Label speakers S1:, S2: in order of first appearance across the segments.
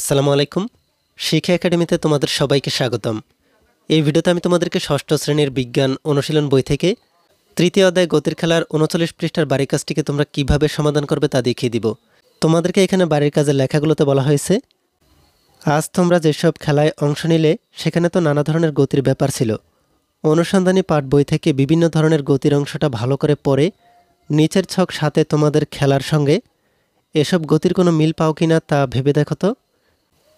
S1: আসসালামু আলাইকুম শিক্ষা একাডেমিতে তোমাদের সবাইকে স্বাগতম এই ভিডিওতে আমি তোমাদেরকে ষষ্ঠ শ্রেণীর বিজ্ঞান অনুশীলন বই থেকে তৃতীয় অধ্যায় গতির খেলার উনচল্লিশ পৃষ্ঠার বাড়ির কাজটিকে তোমরা কিভাবে সমাধান করবে তা দেখিয়ে দিব তোমাদেরকে এখানে বাড়ির কাজের লেখাগুলোতে বলা হয়েছে আজ তোমরা যেসব খেলায় অংশ নিলে সেখানে তো নানা ধরনের গতির ব্যাপার ছিল অনুসন্ধানী পাঠ বই থেকে বিভিন্ন ধরনের গতির অংশটা ভালো করে পড়ে নিচের ছক সাথে তোমাদের খেলার সঙ্গে এসব গতির কোনো মিল পাও কিনা তা ভেবে দেখো তো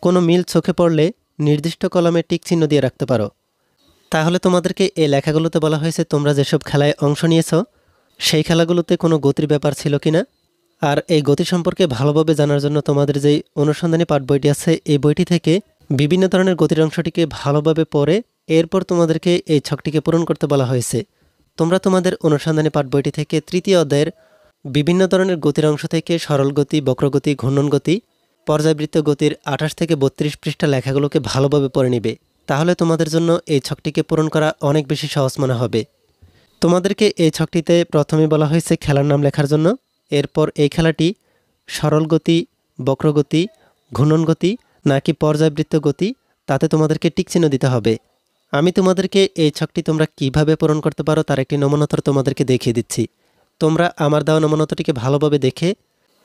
S1: কোনো মিল চোখে পড়লে নির্দিষ্ট কলমে টিক চিহ্ন দিয়ে রাখতে পারো তাহলে তোমাদেরকে এই লেখাগুলোতে বলা হয়েছে তোমরা যেসব খেলায় অংশ নিয়েছ সেই খেলাগুলোতে কোনো গতির ব্যাপার ছিল কি না আর এই গতি সম্পর্কে ভালোভাবে জানার জন্য তোমাদের যেই অনুসন্ধানী পাঠ বইটি আছে এই বইটি থেকে বিভিন্ন ধরনের গতির অংশটিকে ভালোভাবে পড়ে এরপর তোমাদেরকে এই ছকটিকে পূরণ করতে বলা হয়েছে তোমরা তোমাদের অনুসন্ধানী পাঠ বইটি থেকে তৃতীয় অধ্যায়ের বিভিন্ন ধরনের গতির অংশ থেকে সরল গতি বক্রগতি ঘূর্ণন গতি পর্যায়বৃত্ত গতির আঠাশ থেকে বত্রিশ পৃষ্ঠা লেখাগুলোকে ভালোভাবে পড়ে নিবে তাহলে তোমাদের জন্য এই ছকটিকে পূরণ করা অনেক বেশি সহজ মনে হবে তোমাদেরকে এই ছকটিতে প্রথমে বলা হয়েছে খেলার নাম লেখার জন্য এরপর এই খেলাটি সরল গতি বক্রগতি ঘূর্ণন গতি নাকি পর্যায়বৃত্ত গতি তাতে তোমাদেরকে টিকচিহ্ন দিতে হবে আমি তোমাদেরকে এই ছকটি তোমরা কিভাবে পূরণ করতে পারো তার একটি নমনতর তোমাদেরকে দেখিয়ে দিচ্ছি তোমরা আমার দেওয়া নমনতটিকে ভালোভাবে দেখে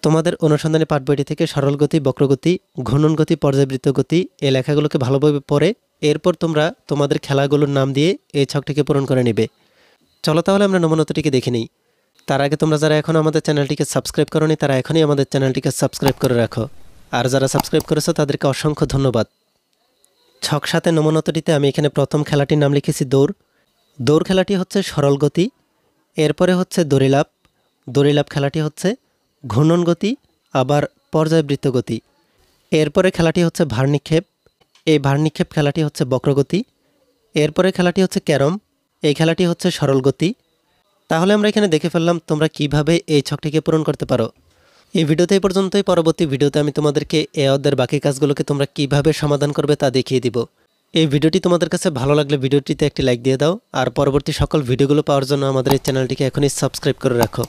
S1: তোমাদের অনুসন্ধানী পাঠ বইটি থেকে সরল গতি বক্রগতি ঘূর্ণন গতি পর্যাবৃত্ত গতি এ লেখাগুলোকে ভালোভাবে পড়ে এরপর তোমরা তোমাদের খেলাগুলোর নাম দিয়ে এই ছকটিকে পূরণ করে নেবে চলো তাহলে আমরা নমনতটিকে দেখে নিই তার আগে তোমরা যারা এখন আমাদের চ্যানেলটিকে সাবস্ক্রাইব করনি তারা এখনই আমাদের চ্যানেলটিকে সাবস্ক্রাইব করে রাখো আর যারা সাবস্ক্রাইব করেছো তাদেরকে অসংখ্য ধন্যবাদ ছক সাথে নমনতটিতে আমি এখানে প্রথম খেলাটির নাম লিখেছি দৌড় দৌড় খেলাটি হচ্ছে সরল গতি এরপরে হচ্ছে দড়িলাপ দড়িলাপ খেলাটি হচ্ছে ঘূর্ণন গতি আবার পর্যায়বৃত্ত গতি এরপরে খেলাটি হচ্ছে ভারনিক্ষেপ এই ভারনিক্ষেপ খেলাটি হচ্ছে বক্রগতি এরপরে খেলাটি হচ্ছে ক্যারম এই খেলাটি হচ্ছে সরল গতি তাহলে আমরা এখানে দেখে ফেললাম তোমরা কিভাবে এই ছকটিকে পূরণ করতে পারো এই ভিডিওতে এই পর্যন্তই পরবর্তী ভিডিওতে আমি তোমাদেরকে এ অধ্যায়ের বাকি কাজগুলোকে তোমরা কিভাবে সমাধান করবে তা দেখিয়ে দিব এই ভিডিওটি তোমাদের কাছে ভালো লাগলে ভিডিওটিতে একটি লাইক দিয়ে দাও আর পরবর্তী সকল ভিডিওগুলো পাওয়ার জন্য আমাদের এই চ্যানেলটিকে এখনই সাবস্ক্রাইব করে রাখো